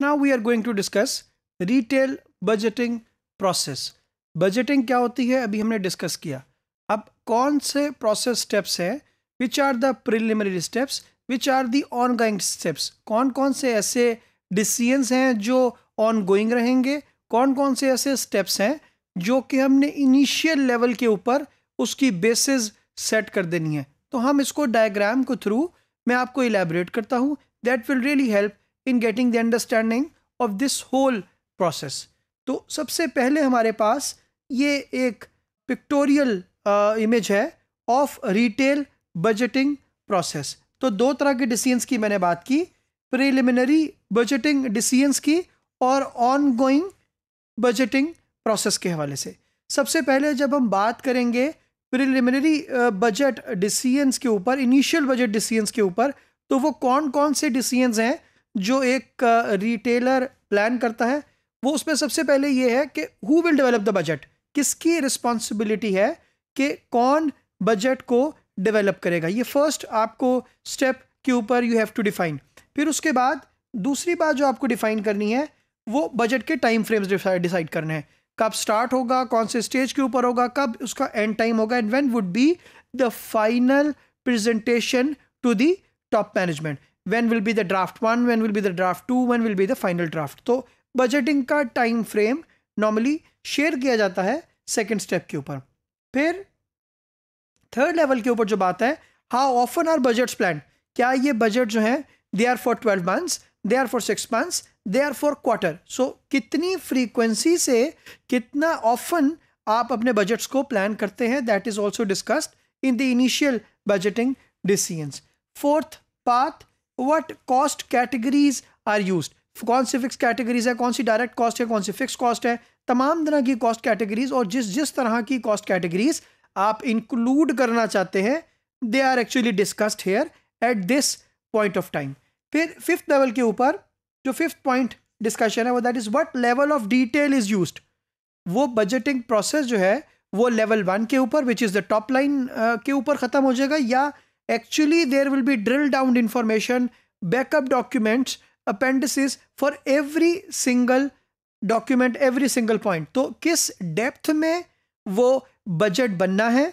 now we are going to discuss retail budgeting process budgeting क्या होती है अभी हमने डिस्कस किया अब कौन से प्रोसेस स्टेप्स हैं which are the preliminary steps which are the on going steps कौन कौन से ऐसे डिसीजंस हैं जो ऑन गोइंग रहेंगे कौन कौन से ऐसे स्टेप्स हैं जो कि हमने इनिशियल लेवल के ऊपर उसकी बेसिस सेट कर देनी है तो हम इसको डायग्राम के थ्रू मैं आपको इलेबरेट करता हूँ that will really help in getting the understanding of this whole process तो सबसे पहले हमारे पास ये एक पिक्टोरियल इमेज uh, है ऑफ रिटेल बजटिंग प्रोसेस तो दो तरह के डिसीजंस की मैंने बात की प्रिलिमिनरी बजटिंग डिसीजंस की और ऑन गोइंग बजटिंग प्रोसेस के हवाले से सबसे पहले जब हम बात करेंगे प्रिलिमिनरी बजट डिसीजंस के ऊपर इनिशियल बजट डिसीजंस के ऊपर तो वो कौन कौन से डिसीजंस हैं जो एक रिटेलर प्लान करता है वो उसमें सबसे पहले ये है कि who will develop the budget किसकी रिस्पॉन्सिबिलिटी है कि कौन बजट को डेवलप करेगा ये फर्स्ट आपको स्टेप के ऊपर यू हैव टू डिफाइन फिर उसके बाद दूसरी बात जो आपको डिफाइन करनी है वो बजट के टाइम फ्रेम्स डिसाइड करने हैं कब स्टार्ट होगा कौन से स्टेज के ऊपर होगा कब उसका एंड टाइम होगा and when would be the final presentation to the top management when will be the draft one when will be the draft two when will be the final draft तो budgeting का time frame normally share किया जाता है second step के ऊपर फिर third level के ऊपर जो बात है how often are budgets plan क्या ये बजट जो है they are for twelve months they are for six months they are for quarter so कितनी फ्रीक्वेंसी से कितना ऑफन आप अपने बजट्स को प्लान करते हैं that is also discussed in the initial budgeting decision fourth path what cost categories are use कौन सी फिक्स कैटेगरीज है कौन सी डायरेक्ट कॉस्ट है कौन सी फिक्स कॉस्ट है तमाम तरह की कॉस्ट कैटेगरीज और जिस जिस तरह की कॉस्ट कैटेगरीज आप इंक्लूड करना चाहते हैं they are actually discussed here at this point of time फिर फिफ्थ लेवल के ऊपर जो फिफ्थ पॉइंट डिस्कशन है वो that is what level of detail is use वो बजटिंग प्रोसेस जो है वो लेवल वन के ऊपर which is the top line के ऊपर ख़त्म हो जाएगा या Actually, there will be drill down information, backup documents, appendices for every single document every single point तो किस डेप्थ में वो बजट बनना है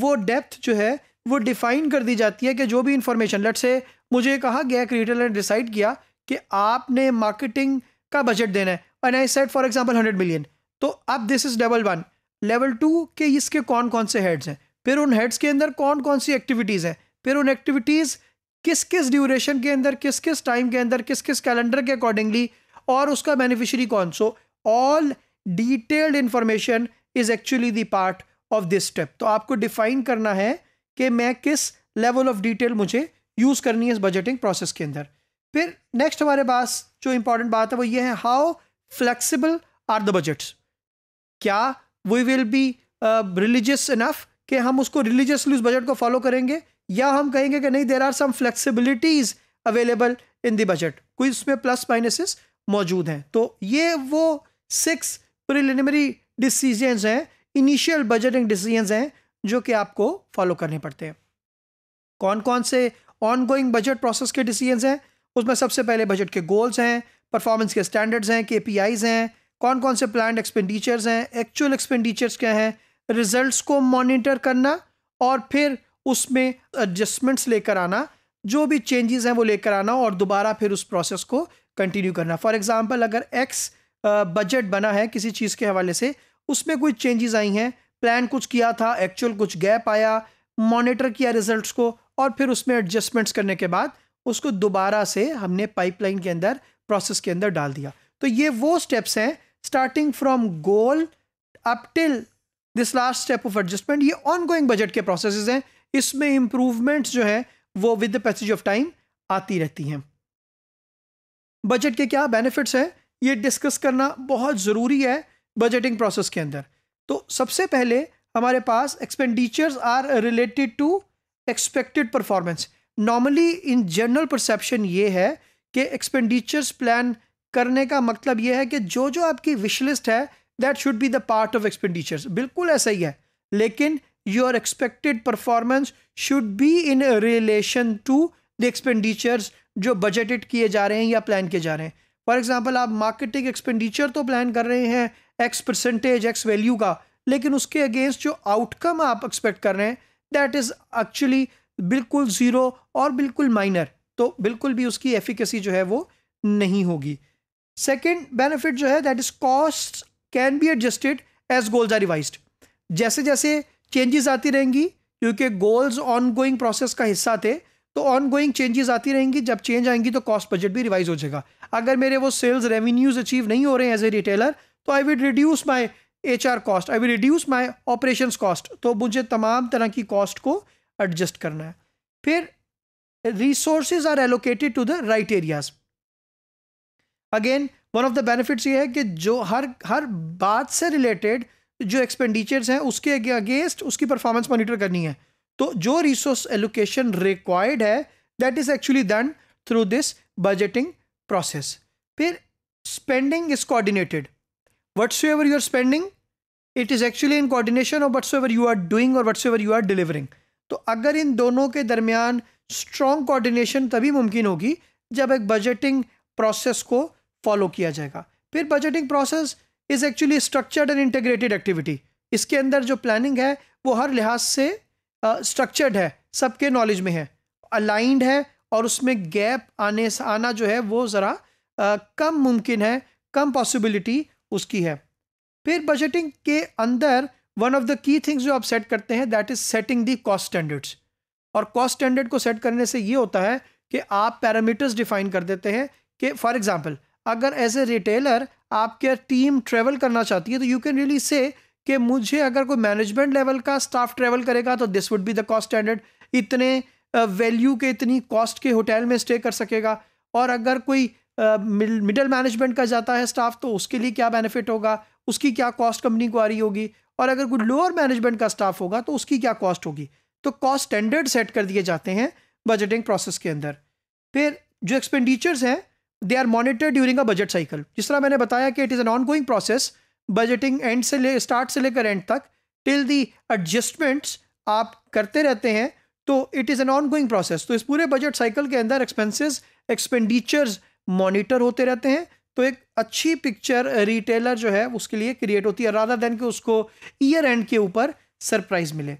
वो डेप्थ जो है वो डिफाइन कर दी जाती है कि जो भी इंफॉर्मेशन लेट से मुझे कहा गया क्रिएटर ने डिसाइड किया कि आपने मार्केटिंग का बजट देना है and I set for example hundred million तो अब this is level one level two के इसके कौन कौन से हेड्स हैं फिर उन हेड्स के अंदर कौन कौन सी एक्टिविटीज़ हैं फिर उन एक्टिविटीज़ किस किस ड्यूरेशन के अंदर किस किस टाइम के अंदर किस किस कैलेंडर के अकॉर्डिंगली और उसका बेनिफिशरी कौन so all detailed information is actually the part of this step तो आपको डिफाइन करना है कि मैं किस लेवल ऑफ डिटेल मुझे यूज़ करनी है इस बजटिंग प्रोसेस के अंदर फिर नेक्स्ट हमारे पास जो इंपॉर्टेंट बात है वो ये है how flexible are the budgets क्या we will be religious enough कि हम उसको रिलीजियसली उस बजट को फॉलो करेंगे या हम कहेंगे कि नहीं there are some flexibilities available in the budget कोई उसमें प्लस माइनसेस मौजूद हैं तो ये वो सिक्स प्रिलिमिनरी डिसीजंस हैं इनिशियल बजटिंग डिसीजंस हैं जो कि आपको फॉलो करने पड़ते हैं कौन कौन से ऑन गोइंग बजट प्रोसेस के डिसीजंस हैं उसमें सबसे पहले बजट के गोल्स हैं परफॉर्मेंस के स्टैंडर्ड्स हैं के हैं कौन कौन से प्लान एक्सपेंडिचर्स हैं एक्चुअल एक्सपेंडिचर्स क्या हैं रिजल्ट्स को मॉनिटर करना और फिर उसमें एडजस्टमेंट्स लेकर आना जो भी चेंजेस हैं वो लेकर आना और दोबारा फिर उस प्रोसेस को कंटिन्यू करना फॉर एग्ज़ाम्पल अगर एक्स बजट बना है किसी चीज़ के हवाले से उसमें कुछ चेंजेस आई हैं प्लान कुछ किया था एक्चुअल कुछ गैप आया मॉनिटर किया रिजल्ट्स को और फिर उसमें एडजस्टमेंट्स करने के बाद उसको दोबारा से हमने पाइपलाइन के अंदर प्रोसेस के अंदर डाल दिया तो ये वो स्टेप्स हैं starting from goal up till this last step of adjustment ये ऑनगोइंग बजट के प्रोसेस हैं इसमें इंप्रूवमेंट जो है वो with the passage of time आती रहती हैं बजट के क्या बेनिफिट्स हैं ये डिस्कस करना बहुत ज़रूरी है बजटिंग प्रोसेस के अंदर तो सबसे पहले हमारे पास expenditures are related to expected performance normally in general perception ये है कि एक्सपेंडिचर्स प्लान करने का मतलब ये है कि जो जो आपकी विशलिस्ट है that should be the part of expenditures बिल्कुल ऐसा ही है लेकिन your expected performance should be in relation to the expenditures जो बजटेड किए जा रहे हैं या प्लान किए जा रहे हैं फॉर एग्जाम्पल आप मार्केटिंग एक्सपेंडिचर तो प्लान कर रहे हैं एक्स परसेंटेज एक्स वैल्यू का लेकिन उसके अगेंस्ट जो आउटकम आप एक्सपेक्ट कर रहे हैं दैट इज़ एक्चुअली बिल्कुल ज़ीरो और बिल्कुल माइनर तो बिल्कुल भी उसकी एफिकेसी जो है वो नहीं होगी सेकेंड बेनिफिट जो है that is cost can be adjusted as goals are revise जैसे जैसे चेंजेस आती रहेंगी क्योंकि गोल्स ऑन गोइंग प्रोसेस का हिस्सा थे तो ऑन गोइंग चेंजेस आती रहेंगी जब चेंज आएंगी तो कॉस्ट बजट भी रिवाइज हो जाएगा अगर मेरे वो सेल्स रेवेन्यूज अचीव नहीं हो रहे हैं एज ए रिटेलर तो I will reduce my H R cost I will reduce my operation cost तो मुझे तमाम तरह की कॉस्ट को एडजस्ट करना है फिर resources are allocated to the right areas again one of the benefits ये है कि जो हर हर बात से रिलेटेड जो एक्सपेंडिचर्स हैं उसके अगेंस्ट उसकी परफॉर्मेंस मॉनिटर करनी है तो जो रिसोर्स एलोकेशन रिक्वायर्ड है that is actually done through this budgeting process फिर spending is coordinated what's ever you are spending it is actually in coordination और what's ever you are doing और what's ever you are delivering तो अगर इन दोनों के दरमियान strong coordination तभी मुमकिन होगी जब एक बजटिंग प्रोसेस को फॉलो किया जाएगा फिर budgeting process is actually structured and integrated activity इसके अंदर जो प्लानिंग है वो हर लिहाज से स्ट्रक्चर्ड uh, है सबके नॉलेज में है अलाइंड है और उसमें गैप आने आना जो है वो ज़रा uh, कम मुमकिन है कम पॉसिबिलिटी उसकी है फिर बजटिंग के अंदर one of the key things जो आप सेट करते हैं that is setting the cost standards और कॉस्ट स्टैंडर्ड को सेट करने से ये होता है कि आप पैरामीटर्स डिफाइन कर देते हैं कि फॉर एग्जांपल अगर एज ए रिटेलर आपके टीम ट्रैवल करना चाहती है तो यू कैन रियली से कि मुझे अगर कोई मैनेजमेंट लेवल का स्टाफ ट्रैवल करेगा तो this would be the cost standard इतने वैल्यू के इतनी कॉस्ट के होटल में स्टे कर सकेगा और अगर कोई मिडल मैनेजमेंट का जाता है स्टाफ तो उसके लिए क्या बेनिफिट होगा उसकी क्या कॉस्ट कंपनी को आ रही होगी और अगर कोई लोअर मैनेजमेंट का स्टाफ होगा तो उसकी क्या कॉस्ट होगी तो कॉस्ट स्टैंडर्ड सेट कर दिए जाते हैं बजटिंग प्रोसेस के अंदर फिर जो एक्सपेंडिचर्स हैं they are monitor during a budget cycle जिस तरह मैंने बताया कि it is an on going process budgeting end से ले स्टार्ट से लेकर एंड तक टिल दी एडजस्टमेंट्स आप करते रहते हैं तो it is an on going process तो इस पूरे बजट साइकिल के अंदर एक्सपेंसिज एक्सपेंडिचर्स मॉनिटर होते रहते हैं तो एक अच्छी पिक्चर रिटेलर जो है उसके लिए क्रिएट होती है राधा देन के उसको ईयर एंड के ऊपर सरप्राइज मिले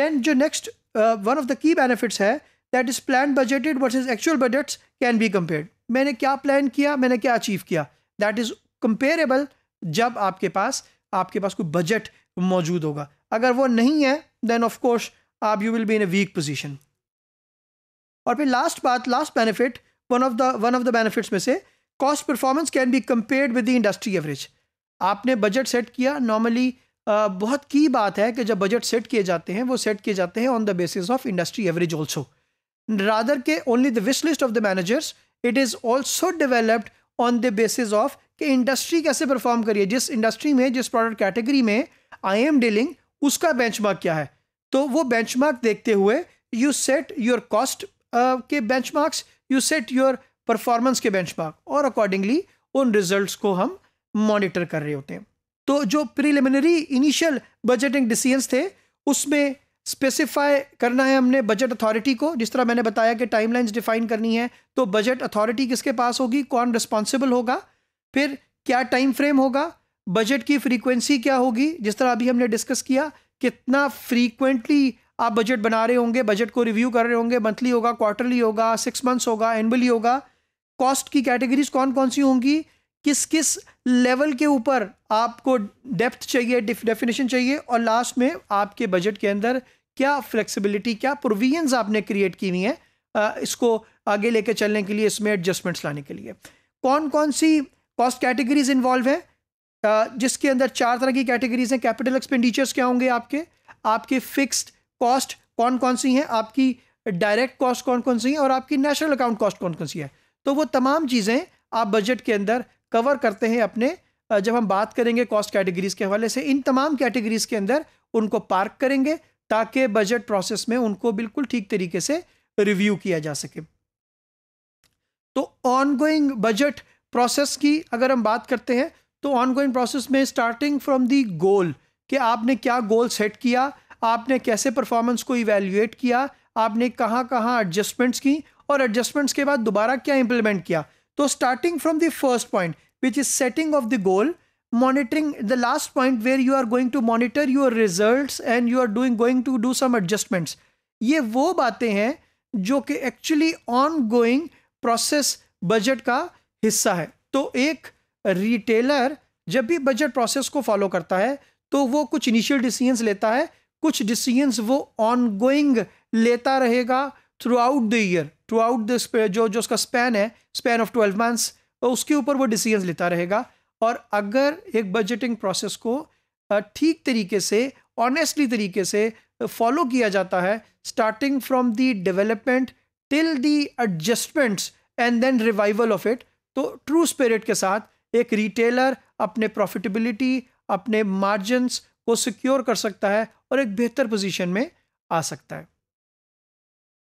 देन जो next one of the key benefits है that is plan budgeted versus actual budgets can be compare मैंने क्या प्लान किया मैंने क्या अचीव किया दैट इज़ कंपेरेबल जब आपके पास आपके पास कोई बजट मौजूद होगा अगर वो नहीं है देन ऑफ कोर्स आप you will be in a weak position और फिर लास्ट बात last benefit one of the one of the benefits में से cost performance can be compared with the industry average आपने बजट सेट किया normally बहुत की बात है कि जब बजट सेट किए जाते हैं वो सेट किए जाते हैं on the basis of industry average also rather के only the wish list of the managers it is also developed on the basis of कि इंडस्ट्री कैसे परफॉर्म करिए जिस इंडस्ट्री में जिस प्रोडक्ट कैटेगरी में आई एम डीलिंग उसका bench क्या है तो वो बेंच देखते हुए यू सेट योर कॉस्ट के marks you set your performance के बेंच और अकॉर्डिंगली उन रिजल्ट को हम मॉनिटर कर रहे होते हैं तो जो प्रिलिमिनरी इनिशियल बजटिंग डिसीजंस थे उसमें स्पेसिफाई करना है हमने बजट अथॉरिटी को जिस तरह मैंने बताया कि टाइमलाइंस डिफाइन करनी है तो बजट अथॉरिटी किसके पास होगी कौन रिस्पॉन्सिबल होगा फिर क्या टाइम फ्रेम होगा बजट की फ्रीक्वेंसी क्या होगी जिस तरह अभी हमने डिस्कस किया कितना फ्रीक्वेंटली आप बजट बना रहे होंगे बजट को रिव्यू कर रहे होंगे मंथली होगा क्वार्टरली होगा सिक्स मंथ्स होगा एनअली होगा कॉस्ट की कैटेगरीज कौन कौन सी होंगी किस किस लेवल के ऊपर आपको डेप्थ चाहिए डेफिनेशन चाहिए और लास्ट में आपके बजट के अंदर क्या फ्लेक्सिबिलिटी क्या प्रोविजंस आपने क्रिएट की हुई हैं इसको आगे लेके चलने के लिए इसमें एडजस्टमेंट्स लाने के लिए कौन कौन सी कॉस्ट कैटेगरीज इन्वॉल्व हैं जिसके अंदर चार तरह की कैटेगरीज हैं कैपिटल एक्सपेंडिचर्स क्या होंगे आपके आपके फिक्स्ड कॉस्ट कौन कौन सी हैं आपकी डायरेक्ट कॉस्ट कौन कौन सी है और आपकी नेशनल अकाउंट कॉस्ट कौन कौन सी है तो वो तमाम चीज़ें आप बजट के अंदर कवर करते हैं अपने जब हम बात करेंगे कॉस्ट कैटेगरीज के हवाले से इन तमाम कैटेगरीज के अंदर उनको पार्क करेंगे ताकि बजट प्रोसेस में उनको बिल्कुल ठीक तरीके से रिव्यू किया जा सके तो ऑनगोइंग बजट प्रोसेस की अगर हम बात करते हैं तो ऑनगोइंग प्रोसेस में स्टार्टिंग फ्रॉम दी गोल कि आपने क्या गोल सेट किया आपने कैसे परफॉर्मेंस को इवेल्यूएट किया आपने कहाँ कहाँ एडजस्टमेंट्स की और एडजस्टमेंट्स के बाद दोबारा क्या इंप्लीमेंट किया तो starting from the first point which is setting of the goal monitoring the last point where you are going to monitor your results and you are doing going to do some adjustments ये वो बातें हैं जो कि actually on going process budget का हिस्सा है तो एक रिटेलर जब भी बजट प्रोसेस को फॉलो करता है तो वो कुछ इनिशियल डिसीजंस लेता है कुछ डिसीजंस वो ऑन गोइंग लेता रहेगा throughout the year throughout the जो जो उसका स्पैन है स्पैन ऑफ ट्वेल्व मंथ्स उसके ऊपर वो डिसीजंस लेता रहेगा और अगर एक बजटिंग प्रोसेस को ठीक तरीके से ऑनेस्टली तरीके से फॉलो किया जाता है starting from the development till the adjustments and then revival of it तो ट्रू स्पिरिट के साथ एक रिटेलर अपने प्रॉफिटेबिलिटी अपने मार्जिनस को सिक्योर कर सकता है और एक बेहतर पोजीशन में आ सकता है